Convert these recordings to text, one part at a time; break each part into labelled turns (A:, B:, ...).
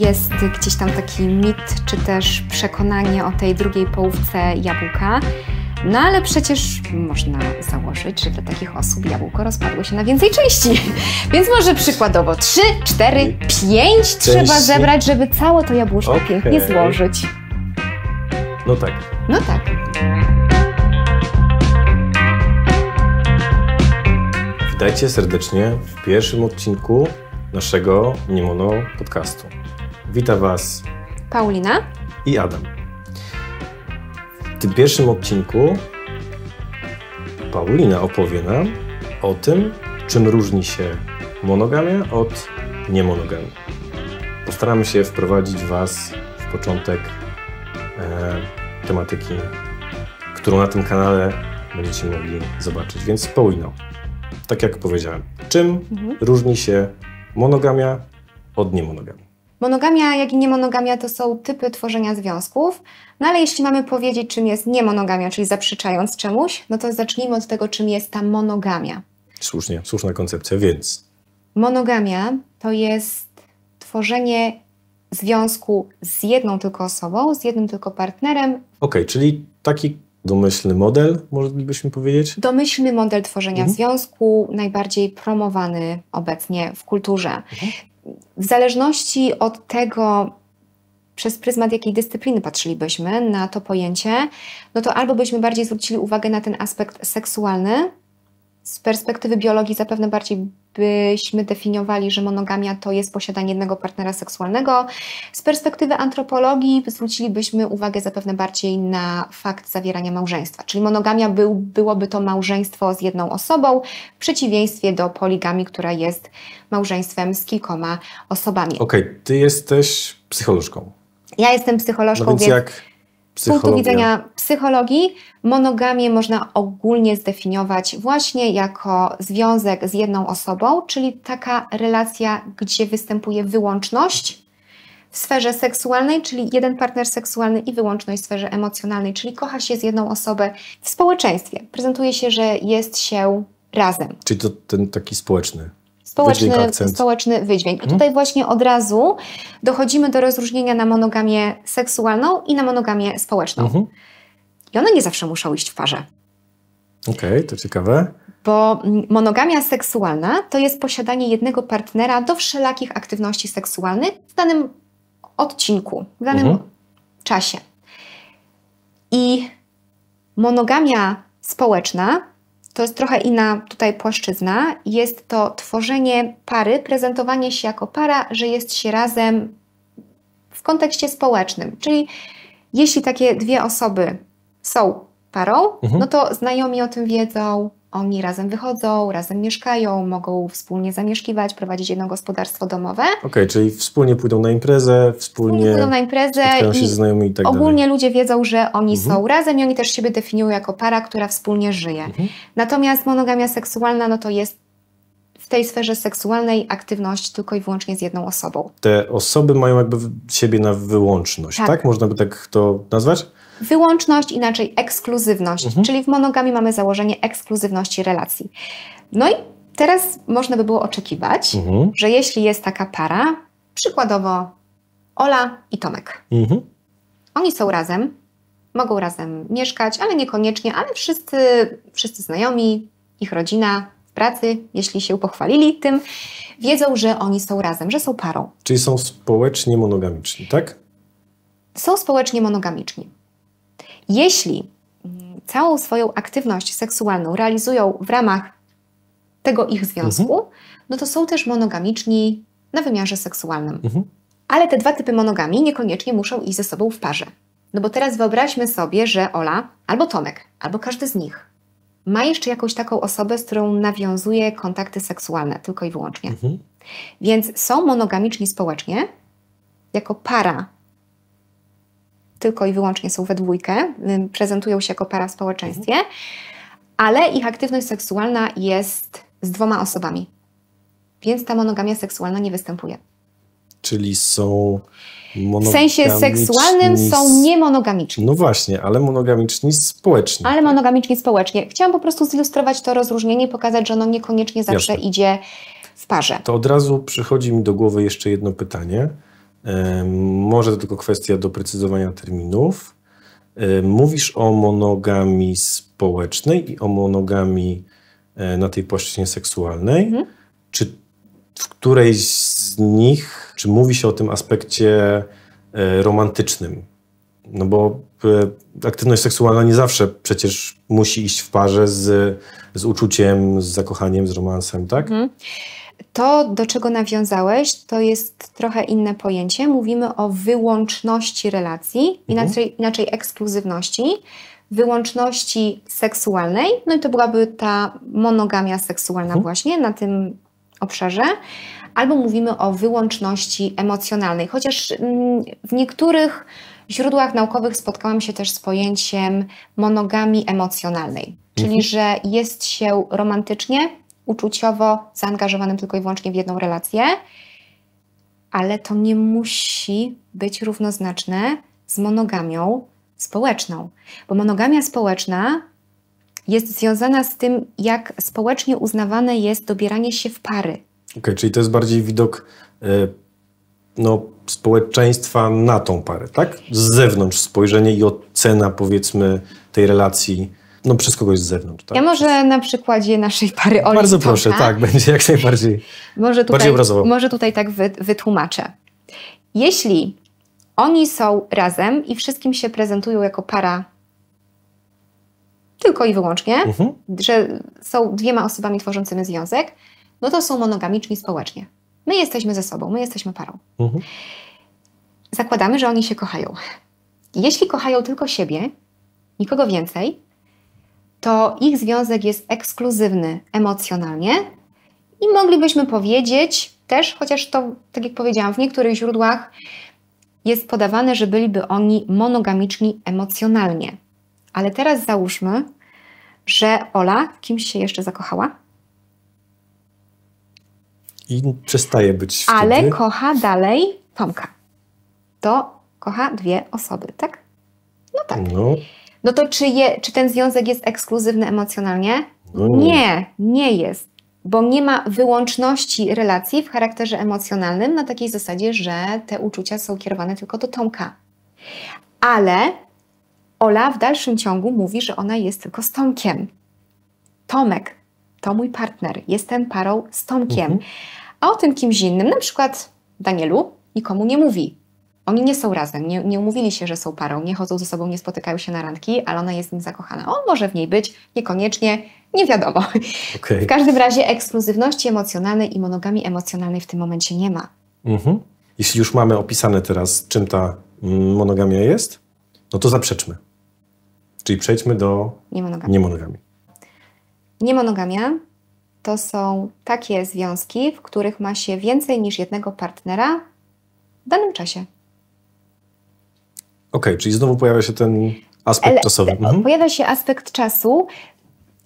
A: jest gdzieś tam taki mit, czy też przekonanie o tej drugiej połówce jabłka. No ale przecież można założyć, że dla takich osób jabłko rozpadło się na więcej części. Więc może przykładowo 3, 4, 5 trzeba zebrać, żeby całe to jabłuszko okay. pięknie złożyć. No tak. No tak.
B: Witajcie serdecznie w pierwszym odcinku naszego Nimono podcastu. Witam Was Paulina i Adam. W tym pierwszym odcinku Paulina opowie nam o tym, czym różni się monogamia od niemonogamii. Postaramy się wprowadzić Was w początek e, tematyki, którą na tym kanale będziecie mogli zobaczyć. Więc Paulino, tak jak powiedziałem, czym mhm. różni się monogamia od niemonogamii?
A: Monogamia, jak i niemonogamia to są typy tworzenia związków, no ale jeśli mamy powiedzieć, czym jest niemonogamia, czyli zaprzeczając czemuś, no to zacznijmy od tego, czym jest ta monogamia.
B: Słusznie, słuszna koncepcja, więc.
A: Monogamia to jest tworzenie związku z jedną tylko osobą, z jednym tylko partnerem. Okej,
B: okay, czyli taki domyślny model, moglibyśmy powiedzieć?
A: Domyślny model tworzenia mhm. związku, najbardziej promowany obecnie w kulturze. Mhm. W zależności od tego, przez pryzmat jakiej dyscypliny patrzylibyśmy na to pojęcie, no to albo byśmy bardziej zwrócili uwagę na ten aspekt seksualny, z perspektywy biologii zapewne bardziej byśmy definiowali, że monogamia to jest posiadanie jednego partnera seksualnego. Z perspektywy antropologii zwrócilibyśmy uwagę zapewne bardziej na fakt zawierania małżeństwa, czyli monogamia był, byłoby to małżeństwo z jedną osobą, w przeciwieństwie do poligami, która jest małżeństwem z kilkoma osobami. Okej,
B: okay, ty jesteś psycholożką.
A: Ja jestem psycholożką, no więc, więc jak
B: z punktu widzenia
A: psychologii, monogamię można ogólnie zdefiniować właśnie jako związek z jedną osobą, czyli taka relacja, gdzie występuje wyłączność w sferze seksualnej, czyli jeden partner seksualny i wyłączność w sferze emocjonalnej, czyli kocha się z jedną osobę w społeczeństwie. Prezentuje się, że jest się razem.
B: Czyli to ten taki społeczny
A: społeczny wydźwięk. Społeczny wydźwięk. I mhm. tutaj właśnie od razu dochodzimy do rozróżnienia na monogamię seksualną i na monogamię społeczną. Mhm. I one nie zawsze muszą iść w parze.
B: Okej, okay, to ciekawe.
A: Bo mm, monogamia seksualna to jest posiadanie jednego partnera do wszelakich aktywności seksualnych w danym odcinku, w danym mhm. czasie. I monogamia społeczna to jest trochę inna tutaj płaszczyzna. Jest to tworzenie pary, prezentowanie się jako para, że jest się razem w kontekście społecznym. Czyli jeśli takie dwie osoby są parą, mhm. no to znajomi o tym wiedzą, oni razem wychodzą, razem mieszkają, mogą wspólnie zamieszkiwać, prowadzić jedno gospodarstwo domowe. Okej,
B: okay, czyli wspólnie pójdą na imprezę, wspólnie, wspólnie pójdą na
A: imprezę się i,
B: ze i tak ogólnie
A: dalej. ludzie wiedzą, że oni mhm. są razem i oni też siebie definiują jako para, która wspólnie żyje. Mhm. Natomiast monogamia seksualna no to jest w tej sferze seksualnej aktywność tylko i wyłącznie z jedną osobą.
B: Te osoby mają jakby siebie na wyłączność, tak? tak? Można by tak to nazwać?
A: wyłączność, inaczej ekskluzywność, mhm. czyli w monogamii mamy założenie ekskluzywności relacji. No i teraz można by było oczekiwać, mhm. że jeśli jest taka para, przykładowo Ola i Tomek. Mhm. Oni są razem, mogą razem mieszkać, ale niekoniecznie, ale wszyscy, wszyscy znajomi, ich rodzina, pracy, jeśli się pochwalili tym, wiedzą, że oni są razem, że są parą.
B: Czyli są społecznie monogamiczni, tak?
A: Są społecznie monogamiczni. Jeśli całą swoją aktywność seksualną realizują w ramach tego ich związku, mhm. no to są też monogamiczni na wymiarze seksualnym. Mhm. Ale te dwa typy monogamii niekoniecznie muszą iść ze sobą w parze. No bo teraz wyobraźmy sobie, że Ola albo Tomek, albo każdy z nich ma jeszcze jakąś taką osobę, z którą nawiązuje kontakty seksualne tylko i wyłącznie. Mhm. Więc są monogamiczni społecznie, jako para tylko i wyłącznie są we dwójkę, y, prezentują się jako para w społeczeństwie, mhm. ale ich aktywność seksualna jest z dwoma osobami. Więc ta monogamia seksualna nie występuje.
B: Czyli są. W sensie seksualnym są
A: niemonogamiczni.
B: No właśnie, ale monogamiczni społecznie. Ale
A: tak? monogamiczni społecznie. Chciałam po prostu zilustrować to rozróżnienie, pokazać, że ono niekoniecznie zawsze Jasne. idzie
B: w parze. To od razu przychodzi mi do głowy jeszcze jedno pytanie. Może to tylko kwestia doprecyzowania terminów. Mówisz o monogami społecznej i o monogami e, na tej płaszczyźnie seksualnej. Mhm. Czy w którejś z nich, czy mówi się o tym aspekcie e, romantycznym? No bo e, aktywność seksualna nie zawsze przecież musi iść w parze z, z uczuciem, z zakochaniem, z romansem, tak? Mhm.
A: To, do czego nawiązałeś, to jest trochę inne pojęcie. Mówimy o wyłączności relacji, mhm. inaczej, inaczej ekskluzywności, wyłączności seksualnej, no i to byłaby ta monogamia seksualna, mhm. właśnie na tym obszarze, albo mówimy o wyłączności emocjonalnej. Chociaż mm, w niektórych źródłach naukowych spotkałam się też z pojęciem monogamii emocjonalnej, czyli mhm. że jest się romantycznie uczuciowo zaangażowanym tylko i wyłącznie w jedną relację, ale to nie musi być równoznaczne z monogamią społeczną, bo monogamia społeczna jest związana z tym, jak społecznie uznawane jest dobieranie się w pary. Okej,
B: okay, czyli to jest bardziej widok e, no, społeczeństwa na tą parę, tak? Z zewnątrz spojrzenie i ocena, powiedzmy, tej relacji no, przez kogoś z zewnątrz.
A: Tak? Ja może na przykładzie naszej pary Oli Bardzo proszę, tak,
B: będzie jak najbardziej może tutaj, bardziej obrazowo. Może
A: tutaj tak wytłumaczę. Jeśli oni są razem i wszystkim się prezentują jako para tylko i wyłącznie, mhm. że są dwiema osobami tworzącymi związek, no to są monogamiczni społecznie. My jesteśmy ze sobą, my jesteśmy parą. Mhm. Zakładamy, że oni się kochają. Jeśli kochają tylko siebie, nikogo więcej, to ich związek jest ekskluzywny emocjonalnie i moglibyśmy powiedzieć też, chociaż to, tak jak powiedziałam, w niektórych źródłach jest podawane, że byliby oni monogamiczni emocjonalnie. Ale teraz załóżmy, że Ola w kimś się jeszcze zakochała.
B: I przestaje być. Wtedy. Ale
A: kocha dalej Tomka. To kocha dwie osoby, tak? No tak. No, no to czy, je, czy ten związek jest ekskluzywny emocjonalnie? Mm. Nie, nie jest, bo nie ma wyłączności relacji w charakterze emocjonalnym na takiej zasadzie, że te uczucia są kierowane tylko do Tomka. Ale Ola w dalszym ciągu mówi, że ona jest tylko z Tomkiem. Tomek to mój partner, jestem parą z Tomkiem. Mhm. A o tym kimś innym, na przykład Danielu, nikomu nie mówi. Oni nie są razem, nie, nie umówili się, że są parą, nie chodzą ze sobą, nie spotykają się na randki, ale ona jest w nim zakochana. On może w niej być, niekoniecznie, nie wiadomo. Okay. W każdym razie ekskluzywności emocjonalnej i monogamii emocjonalnej w tym momencie nie ma.
B: Mhm. Jeśli już mamy opisane teraz, czym ta mm, monogamia jest, no to zaprzeczmy. Czyli przejdźmy do niemonogamii. niemonogamii.
A: Niemonogamia to są takie związki, w których ma się więcej niż jednego partnera w danym czasie
B: okay, czyli znowu pojawia się ten aspekt czasowy. Mhm.
A: Pojawia się aspekt czasu.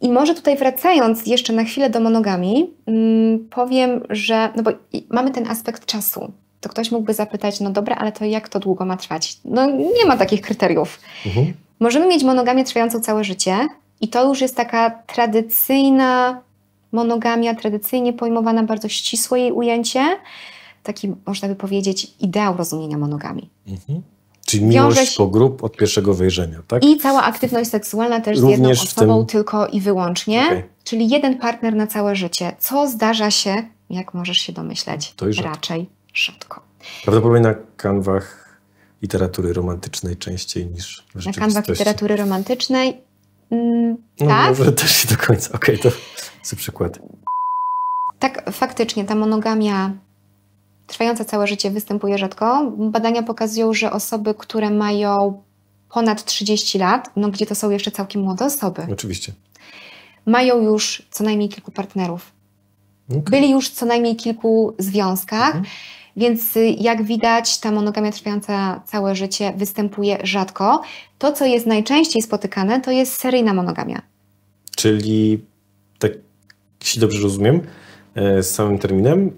A: I może tutaj wracając jeszcze na chwilę do monogami, mm, powiem, że no bo mamy ten aspekt czasu. To ktoś mógłby zapytać, no dobra, ale to jak to długo ma trwać? No nie ma takich kryteriów. Mhm. Możemy mieć monogamię trwającą całe życie i to już jest taka tradycyjna monogamia, tradycyjnie pojmowana, bardzo ścisłe jej ujęcie, taki można by powiedzieć ideał rozumienia monogami.
B: Mhm. Czyli miłość po grób od pierwszego wejrzenia, tak?
A: I cała aktywność seksualna też Również z jedną osobą tym... tylko i wyłącznie, okay. czyli jeden partner na całe życie. Co zdarza się, jak możesz się domyśleć, rzadko. raczej
B: rzadko. Prawdopodobnie na kanwach literatury romantycznej częściej niż w Na kanwach literatury
A: romantycznej, mm, no, tak? Może
B: też nie do końca, okej, okay, to są przykłady.
A: Tak, faktycznie, ta monogamia trwająca całe życie występuje rzadko. Badania pokazują, że osoby, które mają ponad 30 lat, no gdzie to są jeszcze całkiem młode osoby. Oczywiście. Mają już co najmniej kilku partnerów. Okay. Byli już co najmniej kilku związkach, mhm. więc y, jak widać, ta monogamia trwająca całe życie występuje rzadko. To, co jest najczęściej spotykane, to jest seryjna monogamia.
B: Czyli, tak, jeśli dobrze rozumiem, e, z samym terminem,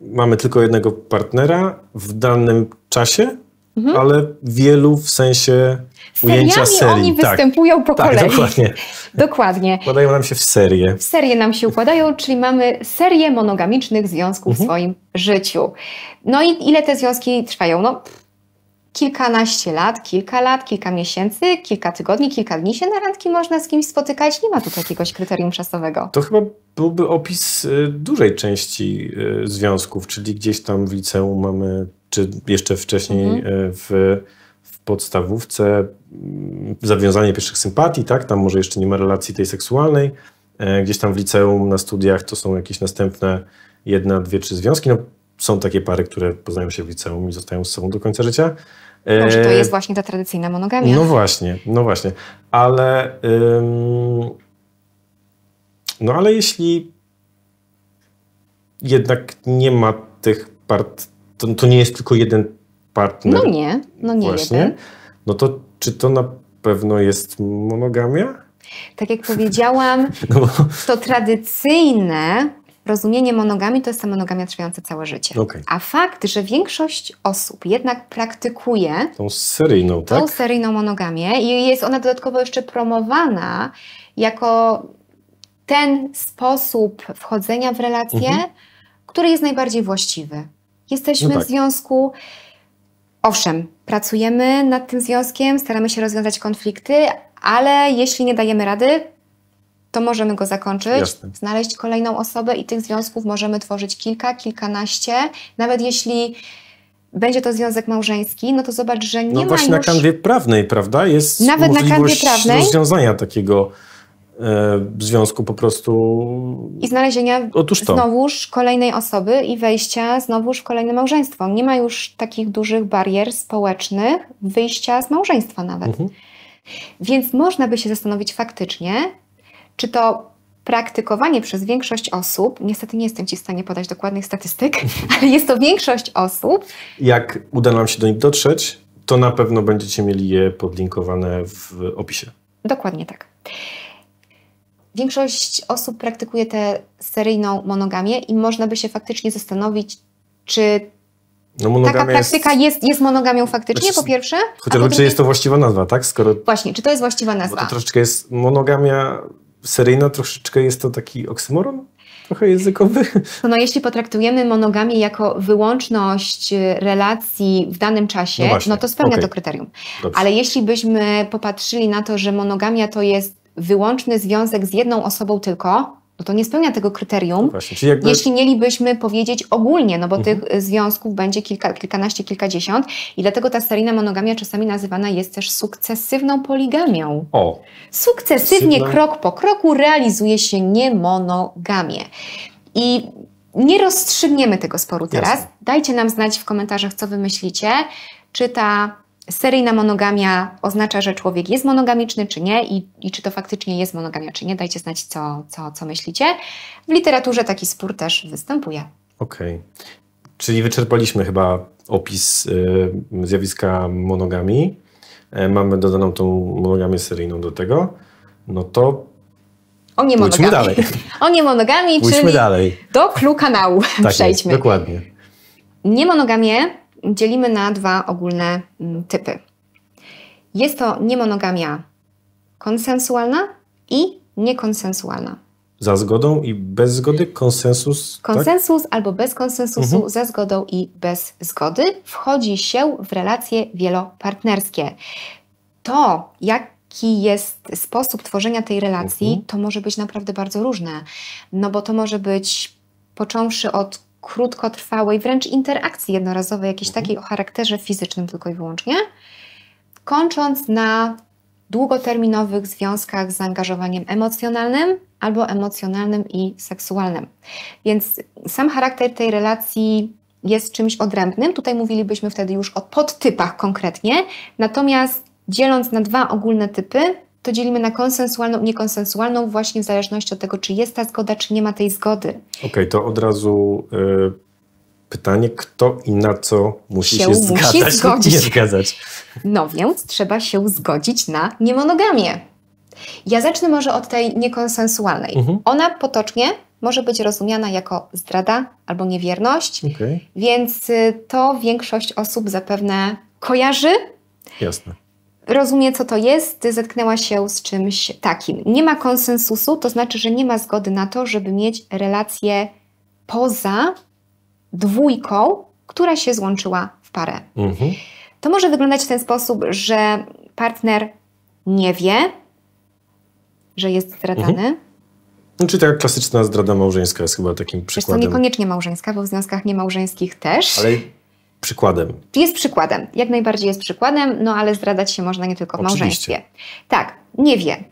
B: mamy tylko jednego partnera w danym czasie, mhm. ale wielu w sensie Seriami ujęcia serii. oni tak. występują po tak, kolei. Dokładnie.
A: dokładnie. Układają
B: nam się w serię. W
A: serię nam się układają, czyli mamy serię monogamicznych związków mhm. w swoim życiu. No i ile te związki trwają? No kilkanaście lat, kilka lat, kilka miesięcy, kilka tygodni, kilka dni się na randki można z kimś spotykać. Nie ma tu jakiegoś kryterium czasowego.
B: To chyba byłby opis y, dużej części y, związków, czyli gdzieś tam w liceum mamy, czy jeszcze wcześniej mhm. Y, w, w podstawówce mm, zawiązanie pierwszych sympatii, tak? Tam może jeszcze nie ma relacji tej seksualnej. E, gdzieś tam w liceum, na studiach to są jakieś następne jedna, dwie, trzy związki. No, są takie pary, które poznają się w liceum i zostają z sobą do końca życia. Może to e, jest
A: właśnie ta tradycyjna monogamia. No
B: właśnie, no właśnie. Ale, ym, no ale jeśli jednak nie ma tych part, to, to, nie jest tylko jeden partner. No
A: nie, no nie właśnie. jeden.
B: No to czy to na pewno jest monogamia?
A: Tak jak powiedziałam, no bo... to tradycyjne rozumienie monogami to jest ta monogamia trwająca całe życie. Okay. A fakt, że większość osób jednak praktykuje
B: tą seryjną, tak?
A: seryjną monogamię i jest ona dodatkowo jeszcze promowana jako ten sposób wchodzenia w relacje, mhm. który jest najbardziej właściwy. Jesteśmy no tak. w związku. Owszem, pracujemy nad tym związkiem, staramy się rozwiązać konflikty, ale jeśli nie dajemy rady, to możemy go zakończyć, Jasne. znaleźć kolejną osobę i tych związków możemy tworzyć kilka, kilkanaście. Nawet jeśli będzie to związek małżeński, no to zobacz, że nie no ma No właśnie już... na
B: kanwie prawnej, prawda? Jest Nawet możliwość na kanwie prawnej rozwiązania takiego e, związku po prostu.
A: I znalezienia Otóż to. znowuż kolejnej osoby i wejścia znowuż w kolejne małżeństwo. Nie ma już takich dużych barier społecznych wyjścia z małżeństwa nawet. Mhm. Więc można by się zastanowić faktycznie, czy to praktykowanie przez większość osób, niestety nie jestem Ci w stanie podać dokładnych statystyk, ale jest to większość osób.
B: Jak uda nam się do nich dotrzeć, to na pewno będziecie mieli je podlinkowane w opisie.
A: Dokładnie tak. Większość osób praktykuje tę seryjną monogamię i można by się faktycznie zastanowić, czy
B: no Taka praktyka
A: jest, jest, jest monogamią faktycznie, znaczy, po pierwsze. Chociażby, drugie... czy jest
B: to właściwa nazwa, tak? Skoro,
A: Właśnie, czy to jest właściwa nazwa? Bo to
B: troszeczkę jest monogamia seryjna troszeczkę jest to taki oksymoron? Trochę językowy.
A: No, no jeśli potraktujemy monogamię jako wyłączność y, relacji w danym czasie, no, no to spełnia okay. to kryterium. Dobrze. Ale jeśli byśmy popatrzyli na to, że monogamia to jest wyłączny związek z jedną osobą tylko, no to nie spełnia tego kryterium, no właśnie, jakby... jeśli mielibyśmy powiedzieć ogólnie, no bo mhm. tych y, związków będzie kilka, kilkanaście, kilkadziesiąt i dlatego ta seryjna monogamia czasami nazywana jest też sukcesywną poligamią. O. Sukcesywnie, krok po kroku realizuje się niemonogamię. I nie rozstrzygniemy tego sporu teraz. Jasne. Dajcie nam znać w komentarzach, co wy myślicie, czy ta seryjna monogamia oznacza, że człowiek jest monogamiczny, czy nie, i, i, czy to faktycznie jest monogamia, czy nie. Dajcie znać, co, co, co myślicie. W literaturze taki spór też występuje.
B: Okej. Okay. Czyli wyczerpaliśmy chyba opis y, zjawiska monogami. E, mamy dodaną tą monogamię seryjną do tego. No to
A: o nie monogami. dalej. O nie monogami, czyli dalej. do klu kanału tak przejdźmy. Jest, dokładnie. Nie dzielimy na dwa ogólne mm, typy. Jest to niemonogamia konsensualna i niekonsensualna.
B: Za zgodą i bez zgody? Konsensus? Tak? Konsensus
A: tak? albo bez konsensusu, mhm. za zgodą i bez zgody wchodzi się w relacje wielopartnerskie. To, jak jaki jest sposób tworzenia tej relacji, mhm. to może być naprawdę bardzo różne. No bo to może być począwszy od krótkotrwałej, wręcz interakcji jednorazowej, jakiejś mhm. takiej o charakterze fizycznym tylko i wyłącznie, kończąc na długoterminowych związkach z zaangażowaniem emocjonalnym albo emocjonalnym i seksualnym. Więc sam charakter tej relacji jest czymś odrębnym. Tutaj mówilibyśmy wtedy już o podtypach konkretnie, natomiast dzieląc na dwa ogólne typy, to dzielimy na konsensualną i niekonsensualną właśnie w zależności od tego, czy jest ta zgoda, czy nie ma tej zgody.
B: Okej, okay, to od razu y, pytanie, kto i na co musi się, się zgadzać, musi zgodzić. nie zgadzać.
A: No więc trzeba się zgodzić na niemonogamię. Ja zacznę może od tej niekonsensualnej. Mhm. Ona potocznie może być rozumiana jako zdrada albo niewierność, okay. więc y, to większość osób zapewne kojarzy. Jasne rozumie, co to jest, zetknęła się z czymś takim. Nie ma konsensusu, to znaczy, że nie ma zgody na to, żeby mieć relację poza dwójką, która się złączyła w parę. Mhm. To może wyglądać w ten sposób, że partner nie wie, że jest zdradzany. Mhm.
B: Znaczy taka klasyczna zdrada małżeńska jest chyba takim przykładem. Zresztą
A: niekoniecznie małżeńska, bo w związkach niemałżeńskich też. Ale przykładem. Jest przykładem, jak najbardziej jest przykładem, no ale zdradać się można nie tylko w Oczywiście. małżeństwie. Tak, nie wie.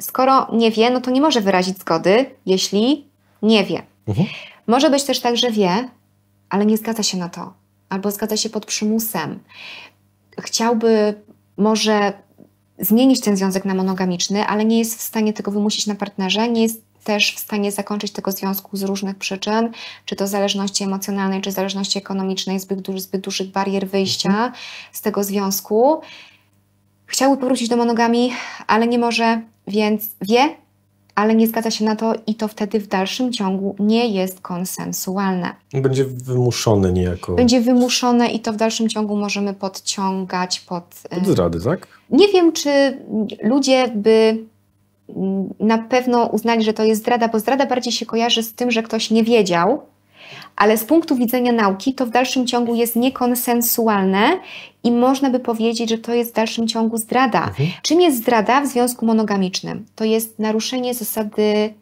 A: Skoro nie wie, no to nie może wyrazić zgody, jeśli nie wie. Mhm. Może być też tak, że wie, ale nie zgadza się na to, albo zgadza się pod przymusem. Chciałby może zmienić ten związek na monogamiczny, ale nie jest w stanie tego wymusić na partnerze, nie jest też w stanie zakończyć tego związku z różnych przyczyn, czy to zależności emocjonalnej, czy zależności ekonomicznej, zbyt, duży, zbyt dużych barier wyjścia mhm. z tego związku. Chciałby powrócić do monogami, ale nie może, więc wie, ale nie zgadza się na to i to wtedy w dalszym ciągu nie jest konsensualne.
B: Będzie wymuszone niejako. Będzie
A: wymuszone i to w dalszym ciągu możemy podciągać pod... Pod zrady, tak? Nie wiem, czy ludzie by na pewno uznali, że to jest zdrada, bo zdrada bardziej się kojarzy z tym, że ktoś nie wiedział, ale z punktu widzenia nauki to w dalszym ciągu jest niekonsensualne i można by powiedzieć, że to jest w dalszym ciągu zdrada. Mhm. Czym jest zdrada w związku monogamicznym? To jest naruszenie zasady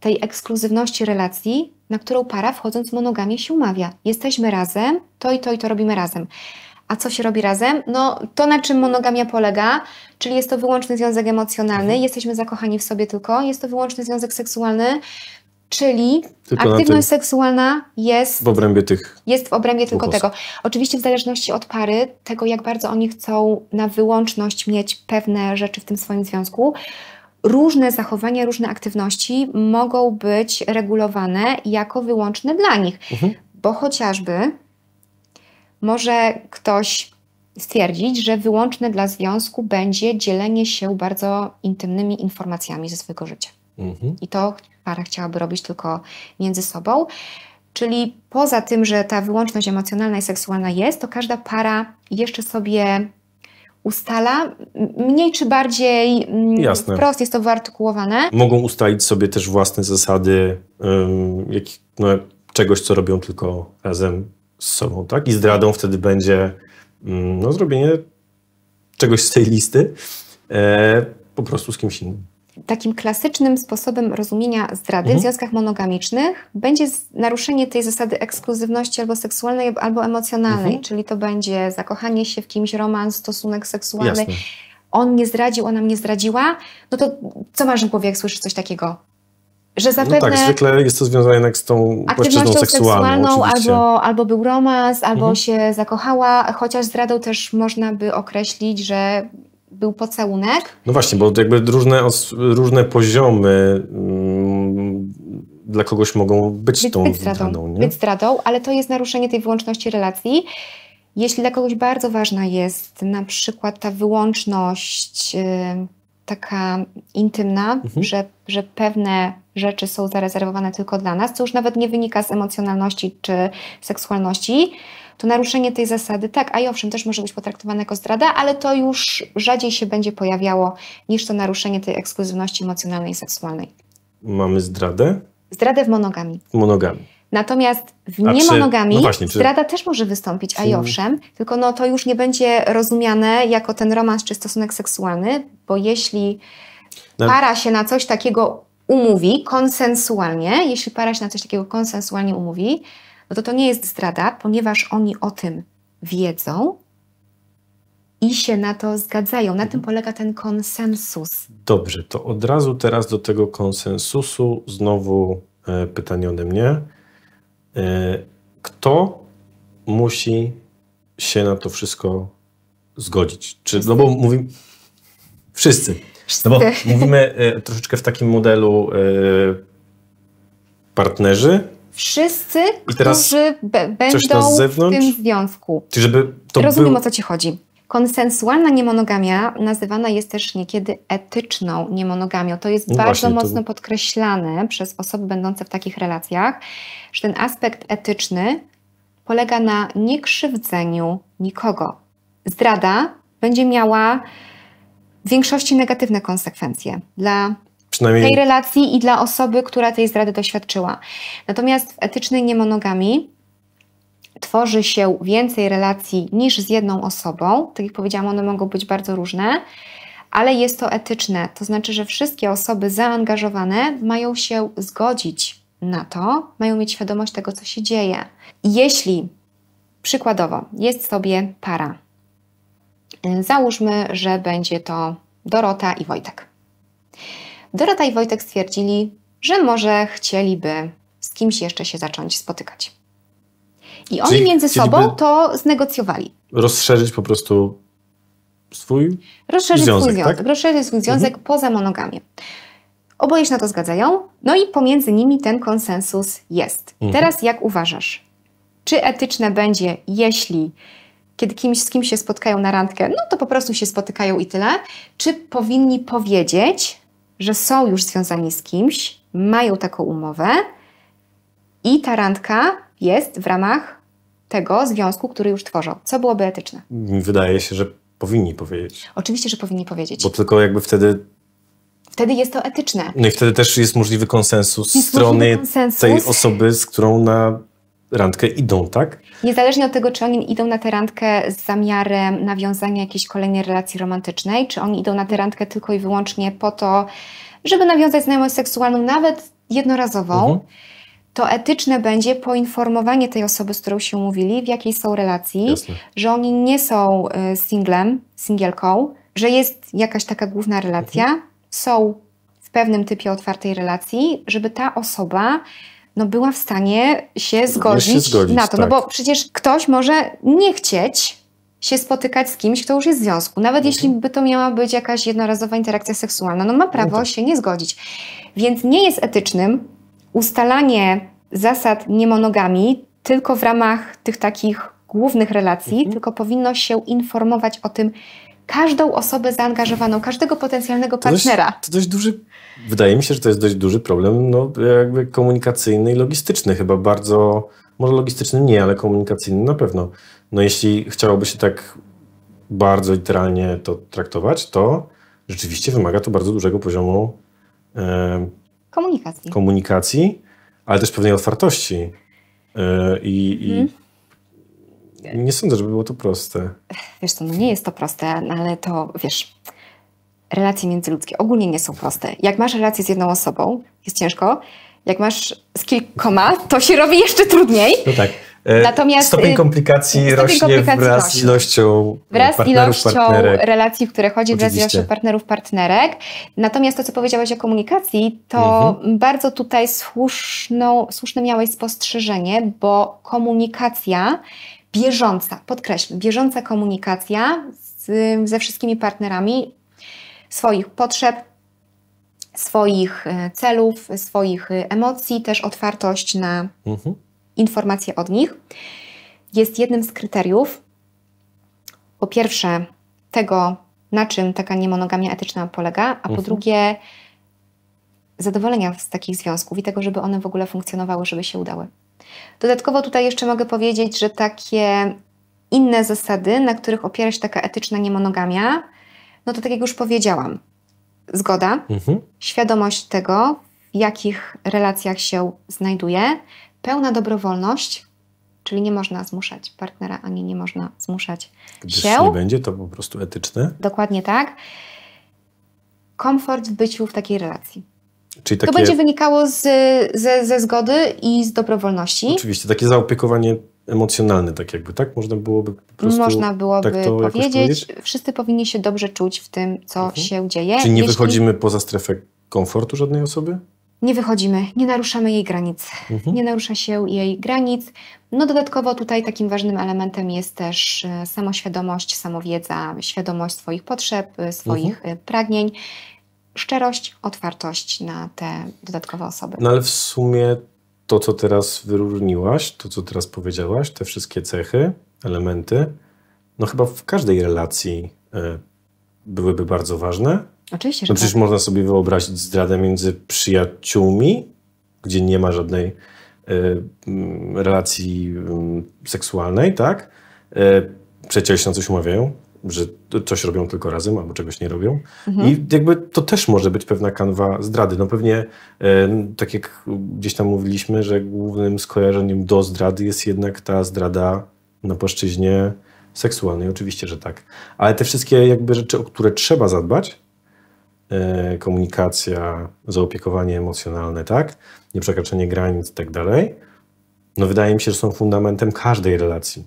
A: tej ekskluzywności relacji, na którą para wchodząc w monogamię się umawia. Jesteśmy razem, to i to i to robimy razem. A co się robi razem? No, to na czym monogamia polega, czyli jest to wyłączny związek emocjonalny, mhm. jesteśmy zakochani w sobie tylko, jest to wyłączny związek seksualny, czyli tylko aktywność seksualna jest w
B: obrębie tych.
A: Jest w obrębie tylko osób. tego. Oczywiście w zależności od pary, tego jak bardzo oni chcą na wyłączność mieć pewne rzeczy w tym swoim związku, różne zachowania, różne aktywności mogą być regulowane jako wyłączne dla nich. Mhm. Bo chociażby może ktoś stwierdzić, że wyłączne dla związku będzie dzielenie się bardzo intymnymi informacjami ze swojego życia. Mhm. I to para chciałaby robić tylko między sobą. Czyli poza tym, że ta wyłączność emocjonalna i seksualna jest, to każda para jeszcze sobie ustala, mniej czy bardziej mm, Jasne. wprost jest to wyartykułowane.
B: Mogą ustalić sobie też własne zasady um, jak, no, czegoś, co robią tylko razem z sobą, tak? I zdradą wtedy będzie mm, no, zrobienie czegoś z tej listy e, po prostu z kimś innym.
A: Takim klasycznym sposobem rozumienia zdrady mhm. w związkach monogamicznych będzie naruszenie tej zasady ekskluzywności albo seksualnej, albo emocjonalnej, mhm. czyli to będzie zakochanie się w kimś, romans, stosunek seksualny. Jasne on nie zdradził, ona mnie zdradziła, no to co masz na powie, jak słyszysz coś takiego? że zapewne... No tak, zwykle
B: jest to związane jednak z tą płaszczyzną seksualną. seksualną albo,
A: albo był romans, albo mhm. się zakochała, chociaż zdradą też można by określić, że był pocałunek.
B: No właśnie, bo jakby różne, różne poziomy mm, dla kogoś mogą być, być tą być zdradą, zdradą nie? Być
A: zdradą, ale to jest naruszenie tej wyłączności relacji. Jeśli dla kogoś bardzo ważna jest na przykład ta wyłączność... Yy, taka intymna, mhm. że, że pewne rzeczy są zarezerwowane tylko dla nas, co już nawet nie wynika z emocjonalności czy seksualności, to naruszenie tej zasady, tak, a i owszem, też może być potraktowane jako zdrada, ale to już rzadziej się będzie pojawiało niż to naruszenie tej ekskluzywności emocjonalnej i seksualnej.
B: Mamy zdradę?
A: Zdradę w monogami. Monogami. Natomiast w niemonogami no właśnie, czy... zdrada też może wystąpić, a i owszem, tylko no to już nie będzie rozumiane jako ten romans czy stosunek seksualny, bo jeśli no. para się na coś takiego umówi konsensualnie, jeśli para się na coś takiego konsensualnie umówi, no to to nie jest zdrada, ponieważ oni o tym wiedzą i się na to zgadzają. Na tym mhm. polega ten konsensus.
B: Dobrze, to od razu teraz do tego konsensusu znowu e, pytanie ode mnie. E, kto musi się na to wszystko zgodzić? Czy, no bo mówimy... Wszyscy. No bo mówimy e, troszeczkę w takim modelu e, partnerzy,
A: wszyscy, I teraz którzy będą z zewnątrz? w tym związku.
B: Czyli żeby to Rozumiem, był... o co
A: ci chodzi. Konsensualna niemonogamia nazywana jest też niekiedy etyczną niemonogamią. To jest no bardzo mocno podkreślane przez osoby będące w takich relacjach, że ten aspekt etyczny polega na niekrzywdzeniu nikogo. Zdrada będzie miała w większości negatywne konsekwencje dla Przynajmniej... tej relacji i dla osoby, która tej zdrady doświadczyła. Natomiast w etycznej niemonogami tworzy się więcej relacji niż z jedną osobą. Tak jak powiedziałam, one mogą być bardzo różne, ale jest to etyczne. To znaczy, że wszystkie osoby zaangażowane mają się zgodzić na to, mają mieć świadomość tego, co się dzieje. Jeśli przykładowo jest sobie para, y, załóżmy, że będzie to Dorota i Wojtek. Dorota i Wojtek stwierdzili, że może chcieliby z kimś jeszcze się zacząć spotykać. I oni czyli, między sobą to znegocjowali.
B: Rozszerzyć po prostu swój rozszerzyć związek. Swój związek tak?
A: Rozszerzyć swój związek mhm. poza monogamię. Oboje się na to zgadzają, no i pomiędzy nimi ten konsensus jest. Mhm. Teraz jak uważasz? Czy etyczne będzie, jeśli kiedy kimś, z kim się spotkają na randkę, no to po prostu się spotykają i tyle. Czy powinni powiedzieć, że są już związani z kimś, mają taką umowę i ta randka jest w ramach tego związku, który już tworzą. Co byłoby etyczne?
B: Wydaje się, że powinni powiedzieć.
A: Oczywiście, że powinni powiedzieć. Bo
B: tylko jakby wtedy.
A: Wtedy jest to etyczne.
B: No i wtedy też jest możliwy konsensus jest strony możliwy konsensus. tej osoby, z którą na randkę idą, tak?
A: Niezależnie od tego, czy oni idą na tę randkę z zamiarem nawiązania jakiejś kolejnej relacji romantycznej, czy oni idą na tę randkę tylko i wyłącznie po to, żeby nawiązać znajomość seksualną, nawet jednorazową. Mhm to etyczne będzie poinformowanie tej osoby, z którą się umówili, w jakiej są relacji, Jasne. że oni nie są y, singlem, singielką, że jest jakaś taka główna relacja, mhm. są w pewnym typie otwartej relacji, żeby ta osoba no, była w stanie się zgodzić, się zgodzić, na to. Tak. No bo tak. przecież ktoś może nie chcieć się spotykać z kimś, kto już jest w związku. Nawet mhm. jeśli by to miała być jakaś jednorazowa interakcja seksualna, no ma prawo no tak. się nie zgodzić. Więc nie jest etycznym ustalanie zasad niemonogami tylko w ramach tych takich głównych relacji, mhm. tylko powinno się informować o tym każdą osobę zaangażowaną, każdego potencjalnego
B: partnera. To dość, to dość duży, wydaje mi się, że to jest dość duży problem no, jakby komunikacyjny i logistyczny, chyba bardzo, może logistyczny nie, ale komunikacyjny na pewno. No jeśli chciałoby się tak bardzo literalnie to traktować, to rzeczywiście wymaga to bardzo dużego poziomu Komunikacji. Komunikacji, ale też pewnej otwartości. E, I, mhm. i nie sądzę, żeby było to proste.
A: Wiesz co, no nie jest to proste, ale to wiesz, relacje międzyludzkie ogólnie nie są proste. Jak masz relację z jedną osobą, jest ciężko. Jak masz z kilkoma, to się robi jeszcze trudniej. No
B: tak. E, Natomiast stopień y, komplikacji stopień rośnie komplikacji y, wraz rośnie. z ilością Wraz ilością partnerek.
A: relacji, w które chodzi, Oczywiście. wraz z ilością partnerów, partnerek. Natomiast to, co powiedziałaś o komunikacji, to mhm. bardzo tutaj słuszną, słuszne miałeś spostrzeżenie, bo komunikacja bieżąca, podkreślę, bieżąca komunikacja z, ze wszystkimi partnerami swoich potrzeb, swoich y, celów, swoich emocji, też otwartość na mhm informacje od nich, jest jednym z kryteriów, po pierwsze, tego, na czym taka niemonogamia etyczna polega, a po mhm. drugie, zadowolenia z takich związków i tego, żeby one w ogóle funkcjonowały, żeby się udały. Dodatkowo tutaj jeszcze mogę powiedzieć, że takie inne zasady, na których opiera się taka etyczna niemonogamia, no to tak jak już powiedziałam, zgoda, mhm. świadomość tego, w jakich relacjach się znajduje, pełna dobrowolność, czyli nie można zmuszać partnera, ani nie można zmuszać Gdyż się. nie
B: będzie to po prostu etyczne.
A: Dokładnie tak. Komfort w byciu w takiej relacji. Czyli takie... To będzie wynikało z, ze, ze zgody i z dobrowolności. Oczywiście,
B: takie zaopiekowanie emocjonalne, tak jakby, tak? Można byłoby po prostu Można tak byłoby tak powiedzieć. powiedzieć.
A: Wszyscy powinni się dobrze czuć w tym, co mhm. się dzieje. Czyli nie Jeśli... wychodzimy
B: poza strefę komfortu żadnej osoby?
A: nie wychodzimy, nie naruszamy jej granic, mhm. nie narusza się jej granic. No dodatkowo tutaj takim ważnym elementem jest też e, samoświadomość, samowiedza, świadomość swoich potrzeb, e, swoich mhm. E, pragnień, szczerość, otwartość na te dodatkowe osoby. No ale
B: w sumie to, co teraz wyróżniłaś, to, co teraz powiedziałaś, te wszystkie cechy, elementy, no chyba w każdej relacji byłyby bardzo ważne,
A: Oczywiście, no że no przecież tak. można
B: sobie wyobrazić zdradę między przyjaciółmi, gdzie nie ma żadnej y, relacji y, seksualnej, tak? Y, e, przecież się na coś umawiają, że coś robią tylko razem albo czegoś nie robią. Mhm. I jakby to też może być pewna kanwa zdrady. No pewnie, e, tak jak gdzieś tam mówiliśmy, że głównym skojarzeniem do zdrady jest jednak ta zdrada na płaszczyźnie seksualnej. Oczywiście, że tak. Ale te wszystkie jakby rzeczy, o które trzeba zadbać, E, komunikacja, zaopiekowanie emocjonalne, tak? Nieprzekraczanie granic i tak dalej. No wydaje mi się, że są fundamentem każdej relacji.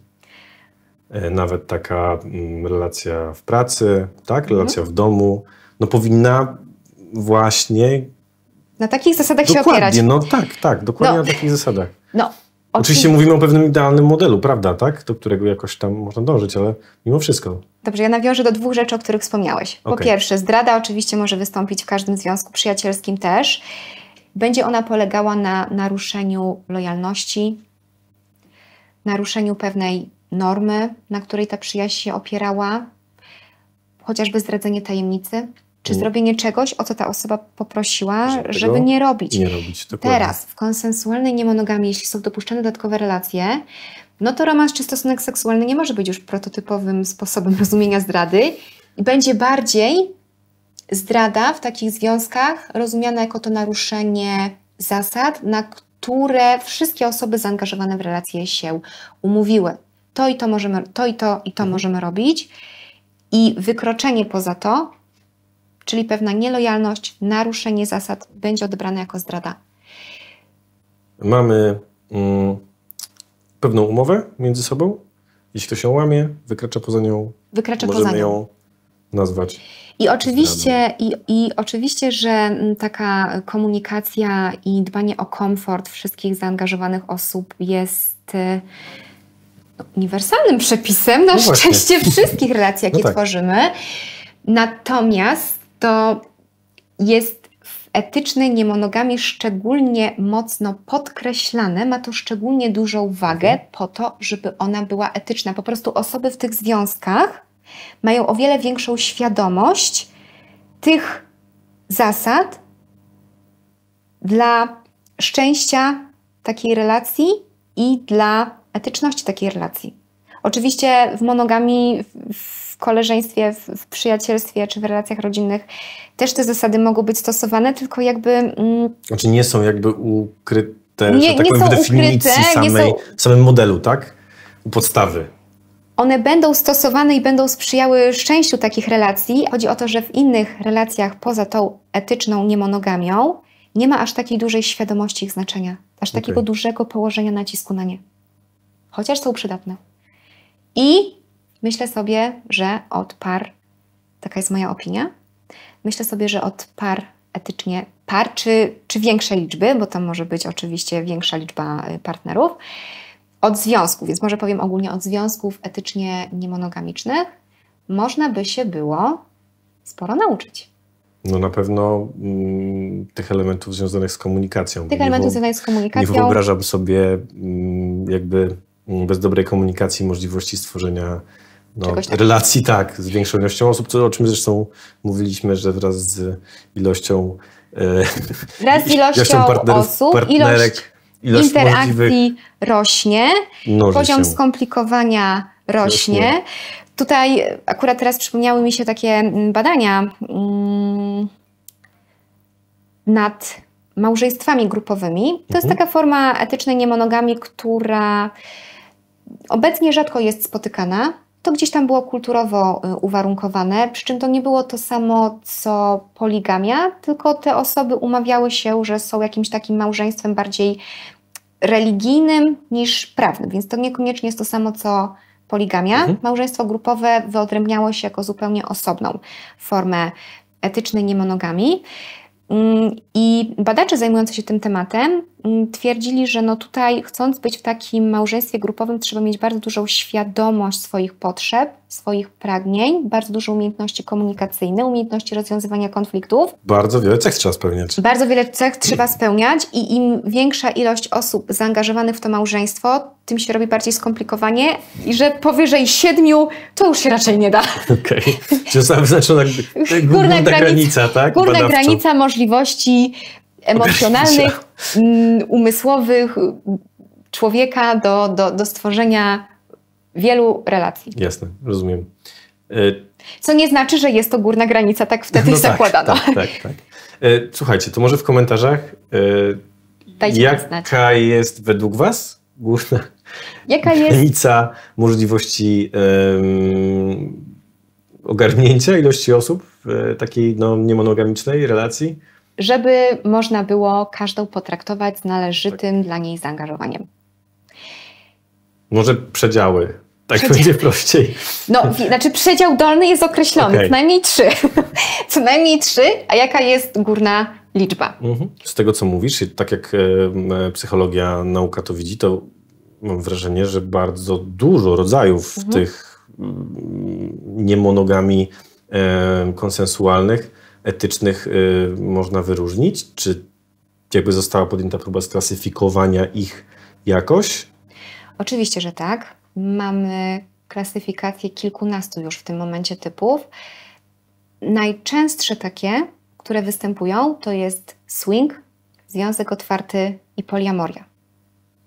B: E, nawet taka mm, relacja w pracy, tak? Mhm. Relacja mhm. w domu, no powinna właśnie...
A: Na takich zasadach dokładnie, się opierać. No
B: tak, tak, dokładnie no. na takich zasadach.
A: No, Oczywiście
B: mówimy o pewnym idealnym modelu, prawda, tak? Do którego jakoś tam można dążyć, ale mimo wszystko.
A: Dobrze, ja nawiążę do dwóch rzeczy, o których wspomniałeś. Po okay. pierwsze, zdrada oczywiście może wystąpić w każdym związku przyjacielskim też. Będzie ona polegała na naruszeniu lojalności, naruszeniu pewnej normy, na której ta przyjaźń się opierała, chociażby zdradzenie tajemnicy, czy mm. zrobienie czegoś, o co ta osoba poprosiła, żeby, żeby nie robić. Nie robić Teraz w konsensualnej niemonogamii, jeśli są dopuszczane dodatkowe relacje, no to romans czy stosunek seksualny nie może być już prototypowym sposobem rozumienia zdrady. Będzie bardziej zdrada w takich związkach rozumiana jako to naruszenie zasad, na które wszystkie osoby zaangażowane w relacje się umówiły. To i to możemy, to i to i to mhm. możemy robić. I wykroczenie poza to, czyli pewna nielojalność, naruszenie zasad, będzie odebrane jako zdrada.
B: Mamy mm pewną umowę między sobą. Jeśli ktoś się łamie, wykracza poza nią, wykracza poza nią. nazwać.
A: I oczywiście, i, I oczywiście, że mm, taka komunikacja i dbanie o komfort wszystkich zaangażowanych osób jest y, uniwersalnym przepisem na no szczęście wszystkich relacji, jakie no tak. tworzymy. Natomiast to jest etycznej niemonogamii szczególnie mocno podkreślane, ma to szczególnie dużą wagę mhm. po to, żeby ona była etyczna. Po prostu osoby w tych związkach mają o wiele większą świadomość tych zasad dla szczęścia takiej relacji i dla etyczności takiej relacji. Oczywiście w monogamii, w koleżeństwie, w, w przyjacielstwie czy w relacjach rodzinnych też te zasady mogą być stosowane, tylko jakby... Mm,
B: znaczy nie są jakby ukryte, nie, tak nie powiem, są w definicji ukryte, samej, nie są... w samym modelu, tak? U podstawy
A: one będą stosowane i będą sprzyjały szczęściu takich relacji. Chodzi o to, że w innych relacjach poza tą etyczną niemonogamią nie ma aż takiej dużej świadomości ich znaczenia, aż okay. takiego dużego położenia nacisku na nie. Chociaż są przydatne. I Myślę sobie, że od par, taka jest moja opinia, myślę sobie, że od par etycznie, par czy, czy większej liczby, bo tam może być oczywiście większa liczba y, partnerów, od związków, więc może powiem ogólnie od związków etycznie niemonogamicznych, można by się było sporo nauczyć.
B: No na pewno m, mm, tych elementów związanych z komunikacją. Tych elementów związanych
A: z komunikacją. Nie wyobrażam
B: sobie m, mm, jakby mm, bez dobrej komunikacji możliwości stworzenia no, relacji tak, z większą ilością osób, co, o czym zresztą mówiliśmy, że wraz z ilością
A: e, wraz z ilością partnerów, osób, ilość,
B: ilość interakcji
A: rośnie, poziom się. skomplikowania rośnie. rośnie. Tutaj akurat teraz przypomniały mi się takie mm, badania mm, nad małżeństwami grupowymi. To mhm. jest taka forma etycznej niemonogami, która obecnie rzadko jest spotykana to gdzieś tam było kulturowo y, uwarunkowane, przy czym to nie było to samo co poligamia, tylko te osoby umawiały się, że są jakimś takim małżeństwem bardziej religijnym niż prawnym, więc to niekoniecznie jest to samo co poligamia. Mhm. Małżeństwo grupowe wyodrębniało się jako zupełnie osobną formę etycznej niemonogami. Mm, I badacze zajmujący się tym tematem Mm, twierdzili, że no tutaj chcąc być w takim małżeństwie grupowym trzeba mieć bardzo dużą świadomość swoich potrzeb, swoich pragnień, bardzo dużo umiejętności komunikacyjne, umiejętności rozwiązywania konfliktów.
B: Bardzo wiele cech trzeba spełniać.
A: Bardzo wiele cech trzeba spełniać i im większa ilość osób zaangażowanych w to małżeństwo, tym się robi bardziej skomplikowanie i że powyżej siedmiu to już się raczej nie da.
B: Okej, okay. czyli zaczyna górna granica, granica, tak? Górna Badawczo. granica
A: możliwości emocjonalnych Mm, umysłowych człowieka do, do, do stworzenia wielu relacji.
B: Jasne, rozumiem. Y,
A: Co nie znaczy, że jest to górna granica, tak wtedy no tak, zakładano. Tak, tak,
B: tak. Y, słuchajcie, to może w komentarzach y,
A: Dajcie jaka
B: jest według Was górna jaka granica jest? możliwości um, ogarnięcia ilości osób w takiej no, niemonogamicznej relacji?
A: żeby można było każdą potraktować z należytym tak. dla niej zaangażowaniem.
B: Może przedziały. Tak będzie prościej.
A: No, znaczy przedział dolny jest określony, okay. co najmniej trzy. co najmniej trzy, a jaka jest górna liczba?
B: Mhm. Z tego, co mówisz, tak jak e, psychologia nauka to widzi, to mam wrażenie, że bardzo dużo rodzajów mhm. tych mm, niemonogami konsensualnych etycznych y, można wyróżnić? Czy jakby została podjęta próba sklasyfikowania ich jakoś?
A: Oczywiście, że tak. Mamy klasyfikację kilkunastu już w tym momencie typów. Najczęstsze takie, które występują, to jest swing, związek otwarty i poliamoria.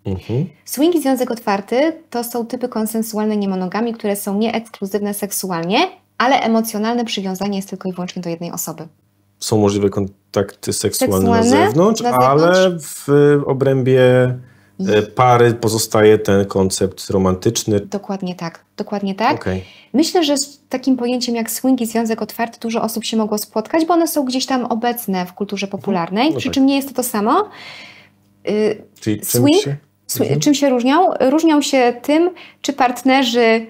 A: Mhm. Swing i związek otwarty to są typy konsensualne niemonogami, które są nieekskluzywne seksualnie ale emocjonalne przywiązanie jest tylko i wyłącznie do jednej osoby.
B: Są możliwe kontakty seksualne, seksualne na, zewnątrz, na zewnątrz, ale w y, obrębie y, pary pozostaje ten koncept romantyczny.
A: Dokładnie tak, dokładnie tak. Okay. Myślę, że z takim pojęciem jak swingi, związek otwarty, dużo osób się mogło spotkać, bo one są gdzieś tam obecne w kulturze mhm. popularnej, no tak. przy czym nie jest to to samo. Y,
B: Czyli swing, czym się,
A: swing, mhm. czym się różnią? Różnią się tym, czy partnerzy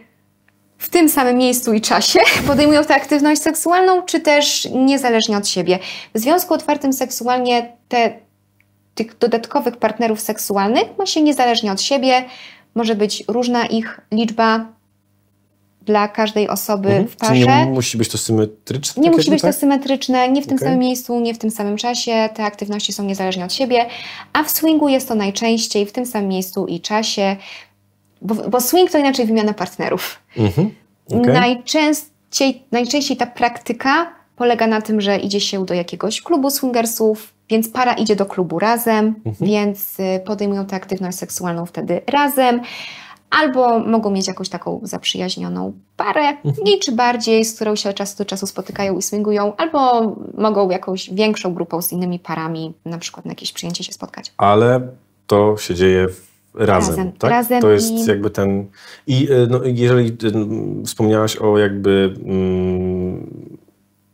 A: w tym samym miejscu i czasie podejmują tę aktywność seksualną, czy też niezależnie od siebie. W związku otwartym seksualnie te, tych dodatkowych partnerów seksualnych ma się niezależnie od siebie, może być różna ich liczba dla każdej osoby mhm. w parze. Czyli nie
B: musi być to symetryczne? Nie tak musi być tak? to
A: symetryczne, nie w tym okay. samym miejscu, nie w tym samym czasie. Te aktywności są niezależnie od siebie, a w swingu jest to najczęściej w tym samym miejscu i czasie. Bo, bo swing to inaczej wymiana partnerów.
B: Mhm. Okay.
A: Najczęściej, najczęściej ta praktyka polega na tym, że idzie się do jakiegoś klubu swingersów, więc para idzie do klubu razem, mhm. więc y, podejmują tę aktywność seksualną wtedy razem, albo mogą mieć jakąś taką zaprzyjaźnioną parę, mhm. mniej czy bardziej, z którą się od czasu do czasu spotykają i swingują, albo mogą jakąś większą grupą z innymi parami, na przykład na jakieś przyjęcie się spotkać.
B: Ale to się dzieje w Razem, razem, tak? Razem to jest i... jakby ten... I e, no, jeżeli e, wspomniałaś o jakby mm,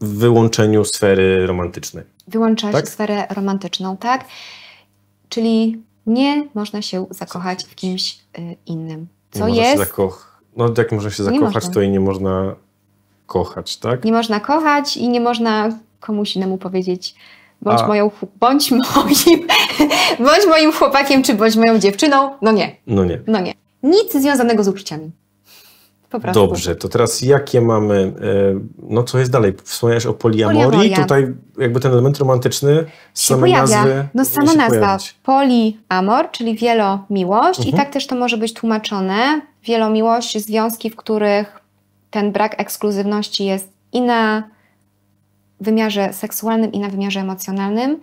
B: wyłączeniu sfery romantycznej.
A: Wyłączać tak? sferę romantyczną, tak? Czyli nie można się zakochać w kimś e, innym. Co nie jest...
B: Zakoch... No jak można się zakochać, można. to i nie można kochać, tak?
A: Nie można kochać i nie można komuś innemu powiedzieć bądź, A... moją, bądź, moim, bądź moim chłopakiem, czy bądź moją dziewczyną. No nie. No nie. No nie. Nic związanego z uczuciami. Po prostu. Dobrze,
B: to teraz jakie mamy, e, no co jest dalej? Wspomniałeś o poliamorii, Poliamoria. tutaj jakby ten element romantyczny się samej pojawia. nazwy. No sama nazwa,
A: poliamor, czyli wielomiłość mhm. i tak też to może być tłumaczone. Wielomiłość, związki, w których ten brak ekskluzywności jest i na wymiarze seksualnym i na wymiarze emocjonalnym.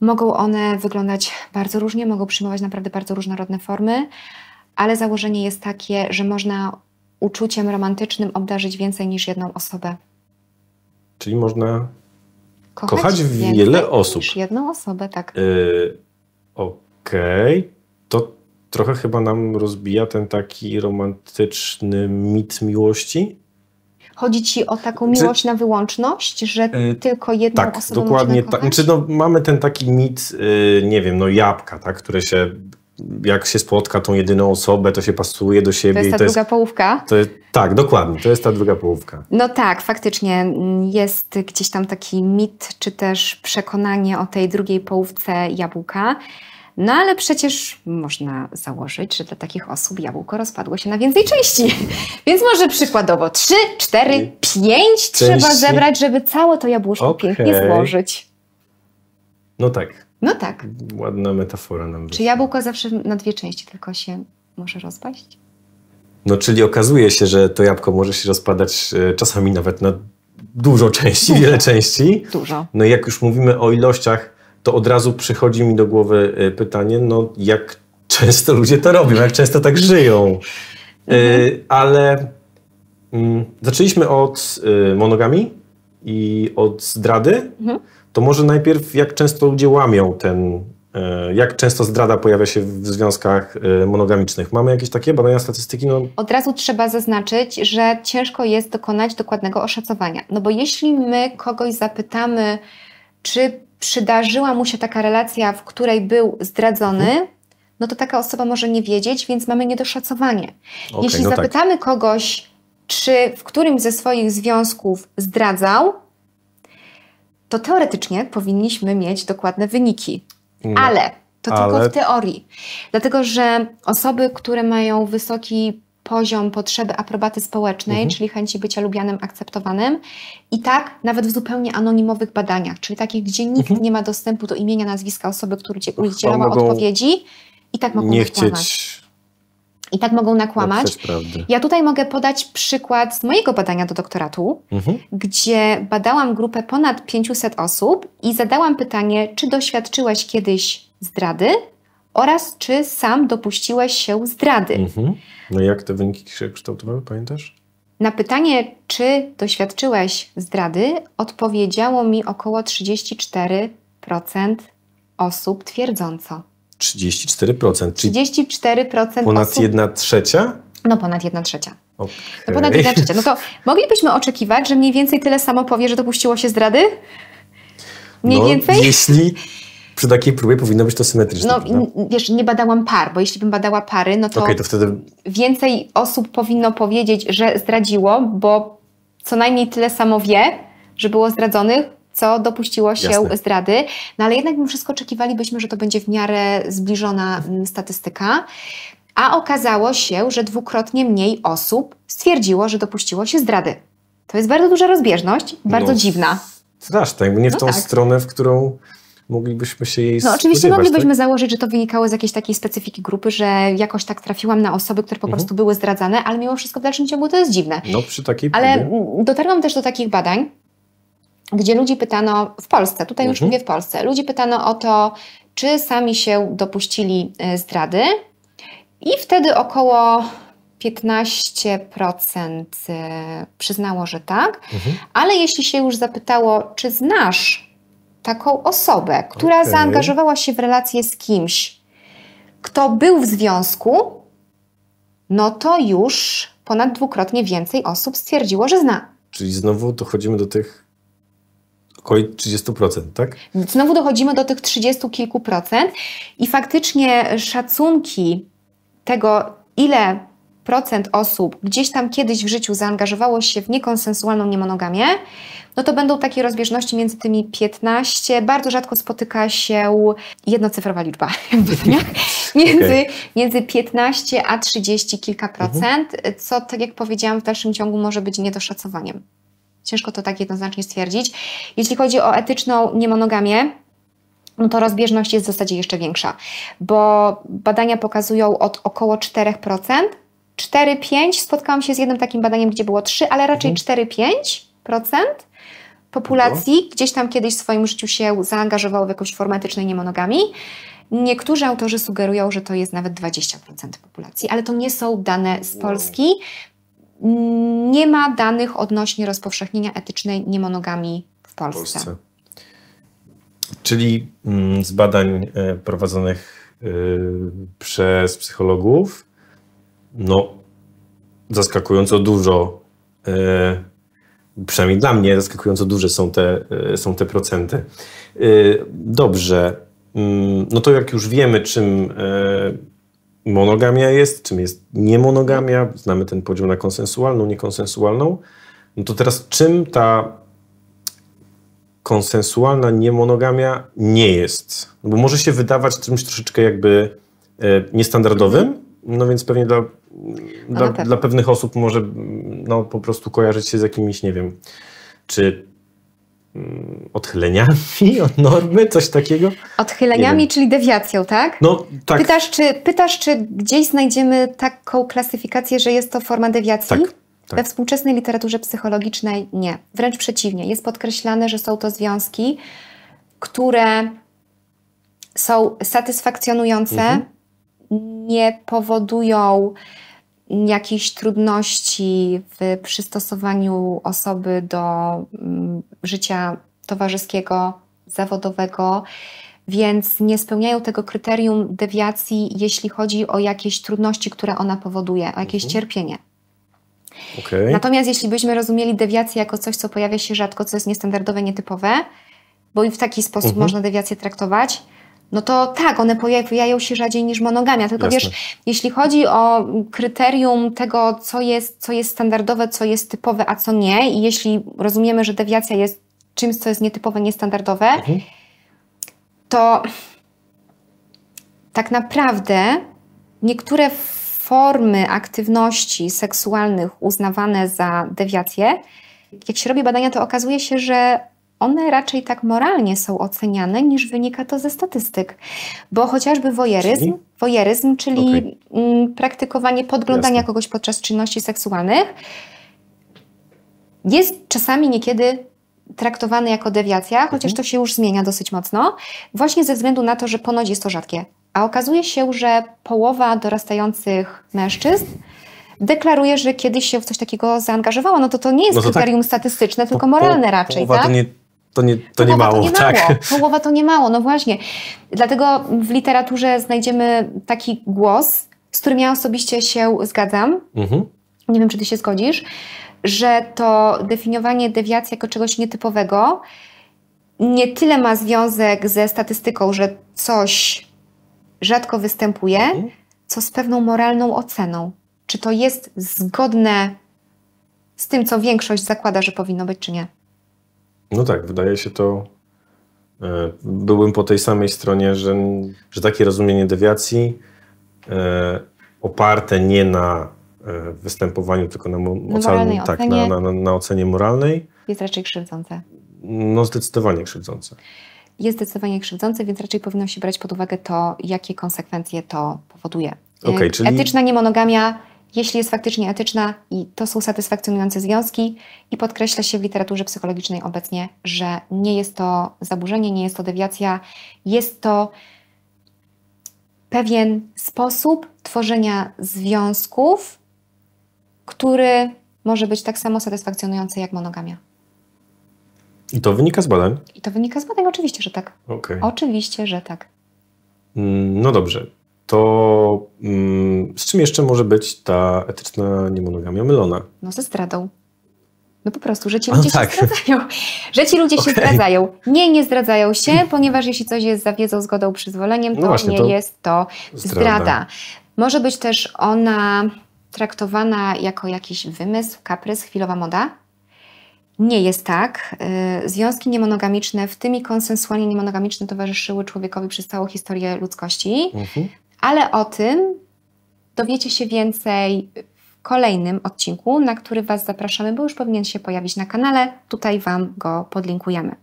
A: Mogą one wyglądać bardzo różnie, mogą przyjmować naprawdę bardzo różnorodne formy, ale założenie jest takie, że można uczuciem romantycznym obdarzyć więcej niż jedną osobę.
B: Czyli można kochać, kochać wiele osób. Niż
A: jedną osobę, tak.
B: Yy, Okej, okay. to trochę chyba nam rozbija ten taki romantyczny mit miłości.
A: Chodzi ci o taką miłość na wyłączność, że yy, tylko jedną tak, dokładnie można
B: Tak, dokładnie. No, mamy ten taki mit, yy, nie wiem, no jabłka, tak, które się jak się spotka tą jedyną osobę, to się pasuje do siebie. To jest ta to druga
A: jest, połówka?
B: To jest, tak, dokładnie, to jest ta druga połówka.
A: No tak, faktycznie mm, jest gdzieś tam taki mit, czy też przekonanie o tej drugiej połówce jabłka. No ale przecież można założyć, że dla takich osób jabłko rozpadło się na więcej części. Więc może przykładowo 3, 4, 5 trzeba zebrać, żeby całe to jabłuszko okay. pięknie złożyć. No tak. No tak.
B: Ładna metafora nam
A: Czy jabłko zawsze na dwie części tylko się może rozpaść?
B: No czyli okazuje się, że to jabłko może się rozpadać e, czasami nawet na dużo części, wiele części. Dużo. No i jak już mówimy o ilościach to od razu przychodzi mi do głowy y, pytanie, no jak często ludzie to robią, jak często tak żyją. Y, mhm. Ale mm, zaczęliśmy od y, monogami i od zdrady. Mhm. To może najpierw, jak często ludzie łamią ten jak często zdrada pojawia się w związkach monogamicznych? Mamy jakieś takie badania statystyki? No...
A: Od razu trzeba zaznaczyć, że ciężko jest dokonać dokładnego oszacowania. No bo jeśli my kogoś zapytamy, czy przydarzyła mu się taka relacja, w której był zdradzony, no to taka osoba może nie wiedzieć, więc mamy niedoszacowanie. Okay, Jeśli no tak. zapytamy tak. kogoś, czy w którymś ze swoich związków zdradzał, to teoretycznie powinniśmy mieć dokładne wyniki. No, ale to ale... tylko w teorii. Dlatego, że osoby, które mają wysoki poziom potrzeby aprobaty społecznej, mhm. czyli chęci bycia lubianym, akceptowanym. I tak nawet w zupełnie anonimowych badaniach, czyli takich, gdzie nikt mhm. nie ma dostępu do imienia, nazwiska osoby, która udzielała odpowiedzi. I tak mogą nie chcieć i tak mogą nakłamać. Ja tutaj mogę podać przykład z mojego badania do doktoratu, mhm. gdzie badałam grupę ponad 500 osób i zadałam pytanie, czy doświadczyłeś kiedyś zdrady? oraz czy sam dopuściłeś się zdrady.
B: Mhm. No jak te wyniki się kształtowały, pamiętasz?
A: Na pytanie, czy doświadczyłeś zdrady, odpowiedziało mi około 34% osób twierdząco.
B: 34%? Czyli
A: 34% Ponad osób...
B: trzecia?
A: No ponad 1 trzecia.
B: Okay. No ponad 1 trzecia. No to
A: moglibyśmy oczekiwać, że mniej więcej tyle samo powie, że dopuściło się zdrady?
B: Mniej no, więcej? Jeśli przy takiej próbie powinno być to symetryczne. No prawda?
A: wiesz, nie badałam par, bo jeśli bym badała pary, no to, okay, to wtedy... więcej osób powinno powiedzieć, że zdradziło, bo co najmniej tyle samo wie, że było zdradzonych, co dopuściło się Jasne. zdrady. No ale jednak mimo wszystko oczekiwalibyśmy, że to będzie w miarę zbliżona statystyka. A okazało się, że dwukrotnie mniej osób stwierdziło, że dopuściło się zdrady. To jest bardzo duża rozbieżność, bardzo no, dziwna.
B: Straszne, jakby nie w no tą tak. stronę, w którą moglibyśmy się jej No oczywiście moglibyśmy tak?
A: założyć, że to wynikało z jakiejś takiej specyfiki grupy, że jakoś tak trafiłam na osoby, które po mhm. prostu były zdradzane, ale mimo wszystko w dalszym ciągu to jest dziwne.
B: No przy takiej Ale próbie.
A: dotarłam też do takich badań, gdzie ludzi pytano w Polsce, tutaj już mhm. mówię w Polsce, ludzi pytano o to, czy sami się dopuścili y, zdrady i wtedy około 15% y, przyznało, że tak, mhm. ale jeśli się już zapytało, czy znasz taką osobę, która okay. zaangażowała się w relację z kimś, kto był w związku, no to już ponad dwukrotnie więcej osób stwierdziło, że zna.
B: Czyli znowu dochodzimy do tych około 30%, tak?
A: Znowu dochodzimy do tych 30 kilku procent i faktycznie szacunki tego, ile procent osób gdzieś tam kiedyś w życiu zaangażowało się w niekonsensualną niemonogamię, no to będą takie rozbieżności między tymi 15. Bardzo rzadko spotyka się jednocyfrowa liczba między, okay. między 15 a 30 kilka procent, mhm. co tak jak powiedziałam, w dalszym ciągu może być niedoszacowaniem. Ciężko to tak jednoznacznie stwierdzić. Jeśli chodzi o etyczną niemonogamię, no to rozbieżność jest w zasadzie jeszcze większa, bo badania pokazują od około 4% 4-5, spotkałam się z jednym takim badaniem, gdzie było 3, ale raczej mhm. 4-5% populacji no gdzieś tam kiedyś w swoim życiu się zaangażowało w jakąś formę etycznej niemonogami. Niektórzy autorzy sugerują, że to jest nawet 20% populacji, ale to nie są dane z no. Polski. Nie ma danych odnośnie rozpowszechnienia etycznej niemonogami w Polsce. W Polsce.
B: Czyli mm, z badań e, prowadzonych e, przez psychologów no, zaskakująco dużo, e, przynajmniej dla mnie, zaskakująco duże są te, e, są te procenty. E, dobrze, mm, no to jak już wiemy, czym monogamia jest, czym jest niemonogamia, znamy ten podział na konsensualną, niekonsensualną, no to teraz czym ta konsensualna niemonogamia nie jest? No bo może się wydawać czymś troszeczkę jakby niestandardowym, mhm. no więc pewnie dla Mm, dla, tak. dla pewnych osób może mm, no, po prostu kojarzyć się z jakimiś, nie wiem, czy mm, odchyleniami od normy, coś takiego?
A: Odchyleniami, czyli dewiacją, tak?
B: No, tak. Pytasz
A: czy, pytasz, czy gdzieś znajdziemy taką klasyfikację, że jest to forma dewiacji? Tak. Tak. We współczesnej literaturze psychologicznej nie. Wręcz przeciwnie, jest podkreślane, że są to związki, które są satysfakcjonujące, mhm. nie powodują jakichś trudności w przystosowaniu osoby do mm, życia towarzyskiego, zawodowego, więc nie spełniają tego kryterium dewiacji, jeśli chodzi o jakieś trudności, które ona powoduje, o jakieś mhm. cierpienie. Okay. Natomiast jeśli byśmy rozumieli dewiację jako coś, co pojawia się rzadko, co jest niestandardowe, nietypowe, bo i w taki sposób mhm. można dewiację traktować, no to tak, one pojawiają się rzadziej niż monogamia. Tylko Jasne. wiesz, jeśli chodzi o kryterium tego, co jest, co jest standardowe, co jest typowe, a co nie, i jeśli rozumiemy, że dewiacja jest czymś, co jest nietypowe, niestandardowe, mhm. to tak naprawdę niektóre formy aktywności seksualnych uznawane za dewiacje, jak się robi badania, to okazuje się, że one raczej tak moralnie są oceniane, niż wynika to ze statystyk. Bo chociażby wojeryzm, czyli? wojeryzm, czyli okay. Mm, praktykowanie podglądania Jasne. kogoś podczas czynności seksualnych, jest czasami niekiedy traktowany jako dewiacja, mhm. chociaż to się już zmienia dosyć mocno, właśnie ze względu na to, że ponoć jest to rzadkie. A okazuje się, że połowa dorastających mężczyzn deklaruje, że kiedyś się w coś takiego zaangażowała, no to to nie jest no to tak. kryterium tak, statystyczne, tylko po, moralne po, raczej, tak? To nie
B: to nie, to nie mało, to nie tak? Mało.
A: Połowa to nie mało, no właśnie. Dlatego w literaturze znajdziemy taki głos, z którym ja osobiście się zgadzam. Mhm. Nie wiem, czy ty się zgodzisz, że to definiowanie dewiacji jako czegoś nietypowego nie tyle ma związek ze statystyką, że coś rzadko występuje, mhm. co z pewną moralną oceną. Czy to jest zgodne z tym, co większość zakłada, że powinno być, czy nie?
B: No tak, wydaje się to. E, byłbym po tej samej stronie, że, że takie rozumienie dewiacji e, oparte nie na e, występowaniu, tylko na, ocalnym, tak, ocenie na, na, na ocenie moralnej.
A: Jest raczej krzywdzące.
B: No, zdecydowanie krzywdzące.
A: Jest zdecydowanie krzywdzące, więc raczej powinno się brać pod uwagę to, jakie konsekwencje to powoduje. Okay, czyli... Etyczna niemonogamia jeśli jest faktycznie etyczna i to są satysfakcjonujące związki. I podkreśla się w literaturze psychologicznej obecnie, że nie jest to zaburzenie, nie jest to dewiacja, jest to pewien sposób tworzenia związków, który może być tak samo satysfakcjonujący jak monogamia.
B: I to wynika z badań?
A: I to wynika z badań, oczywiście, że tak. Okay. Oczywiście, że tak.
B: Mm, no dobrze to mm, z czym jeszcze może być ta etyczna niemonogamia mylona?
A: No ze zdradą. No po prostu, że ci ludzie tak. się zdradzają. Że ci ludzie okay. się zdradzają. Nie, nie zdradzają się, ponieważ jeśli coś jest za wiedzą, zgodą, przyzwoleniem, no to no właśnie, nie to jest to zdrada. zdrada. Może być też ona traktowana jako jakiś wymysł, kaprys, chwilowa moda. Nie jest tak. Y, związki niemonogamiczne, w tym i konsensualnie niemonogamiczne, towarzyszyły człowiekowi przez całą historię ludzkości. Mhm. Ale o tym dowiecie się więcej w kolejnym odcinku, na który Was zapraszamy, bo już powinien się pojawić na kanale. Tutaj Wam go podlinkujemy.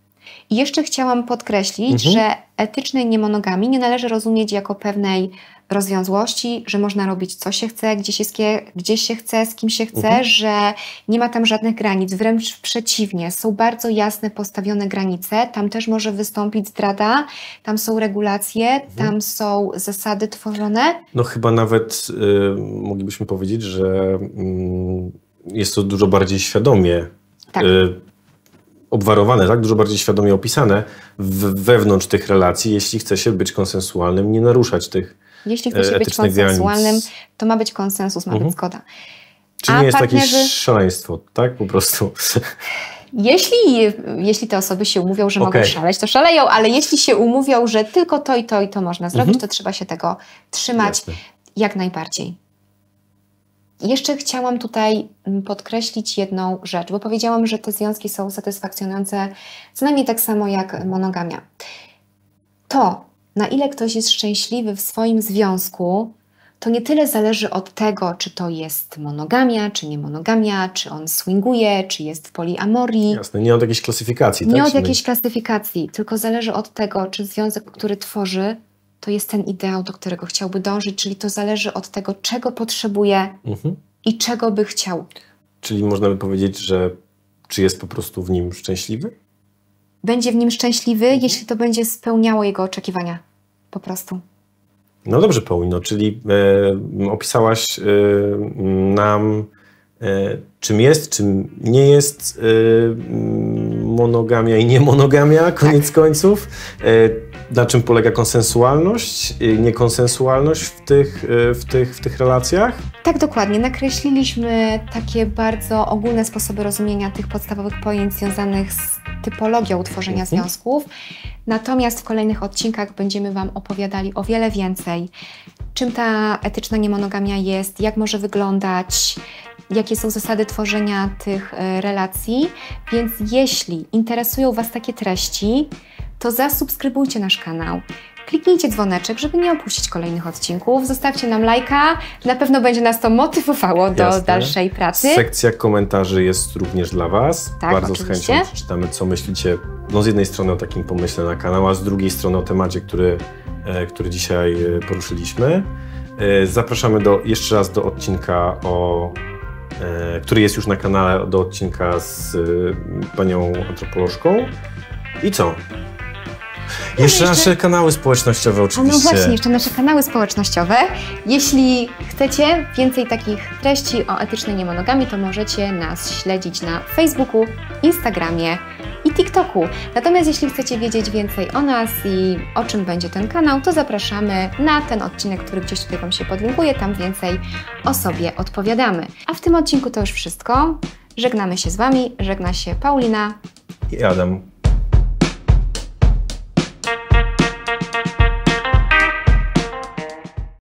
A: I jeszcze chciałam podkreślić, mhm. że etycznej niemonogami nie należy rozumieć jako pewnej rozwiązłości, że można robić co się chce, gdzie się, gdzie się chce, z kim się chce, mhm. że nie ma tam żadnych granic, wręcz przeciwnie, są bardzo jasne postawione granice, tam też może wystąpić zdrada, tam są regulacje, mhm. tam są zasady tworzone.
B: No chyba nawet y, moglibyśmy powiedzieć, że y, jest to dużo bardziej świadomie. Tak. Y, obwarowane, tak? dużo bardziej świadomie opisane w, wewnątrz tych relacji, jeśli chce się być konsensualnym, nie naruszać tych,
A: jeśli chce się być konsensualnym, granic. to ma być konsensus, ma być mhm. zgoda.
B: Czyli nie jest partnerzy... takie szaleństwo, tak? Po prostu.
A: Jeśli, jeśli te osoby się umówią, że okay. mogą szaleć, to szaleją, ale jeśli się umówią, że tylko to i to i to można zrobić, mhm. to trzeba się tego trzymać Jasne. jak najbardziej. Jeszcze chciałam tutaj mm, podkreślić jedną rzecz, bo powiedziałam, że te związki są satysfakcjonujące co najmniej tak samo jak monogamia. To, na ile ktoś jest szczęśliwy w swoim związku, to nie tyle zależy od tego, czy to jest monogamia, czy nie monogamia, czy on swinguje, czy jest w poliamorii. Jasne,
B: nie od jakiejś klasyfikacji. Nie tak? od jakiejś
A: klasyfikacji, tylko zależy od tego, czy związek, który tworzy, to jest ten ideał, do którego chciałby dążyć, czyli to zależy od tego, czego potrzebuje
B: mhm. i czego by chciał. Czyli można by powiedzieć, że czy jest po prostu w nim szczęśliwy?
A: będzie w nim szczęśliwy, mhm. jeśli to będzie spełniało jego oczekiwania. Po prostu.
B: No dobrze, Paulino, czyli e, opisałaś e, nam, e, czym jest, czym nie jest e, monogamia i niemonogamia, tak. koniec tak. końców. E, na czym polega konsensualność, niekonsensualność w tych, e, w, tych, w tych relacjach?
A: Tak, dokładnie. Nakreśliliśmy takie bardzo ogólne sposoby rozumienia tych podstawowych pojęć związanych z typologia utworzenia mhm. związków. Natomiast w kolejnych odcinkach będziemy Wam opowiadali o wiele więcej, czym ta etyczna niemonogamia jest, jak może wyglądać, jakie są zasady tworzenia tych e, relacji. Więc jeśli interesują Was takie treści, to zasubskrybujcie nasz kanał. Kliknijcie dzwoneczek, żeby nie opuścić kolejnych odcinków. Zostawcie nam lajka. Na pewno będzie nas to motywowało do Jasne. dalszej pracy. Sekcja
B: komentarzy jest również dla Was. Tak, Bardzo oczywiście. z chęcią czytamy, co myślicie. No z jednej strony o takim pomyśle na kanał, a z drugiej strony o temacie, który, e, który dzisiaj e, poruszyliśmy. E, zapraszamy do, jeszcze raz do odcinka o który jest już na kanale do odcinka z panią antropolożką. I co? jeszcze, jeszcze, nasze kanały społecznościowe oczywiście. A no właśnie, jeszcze
A: nasze kanały społecznościowe. Jeśli chcecie więcej takich treści o etycznej niemonogami, to możecie nas śledzić na Facebooku, Instagramie i TikToku. Natomiast jeśli chcecie wiedzieć więcej o nas i o czym będzie ten kanał, to zapraszamy na ten odcinek, który gdzieś tutaj Wam się podlinkuje. Tam więcej o sobie odpowiadamy. A w tym odcinku to już wszystko. Żegnamy się z Wami. Żegna się Paulina
B: i Adam.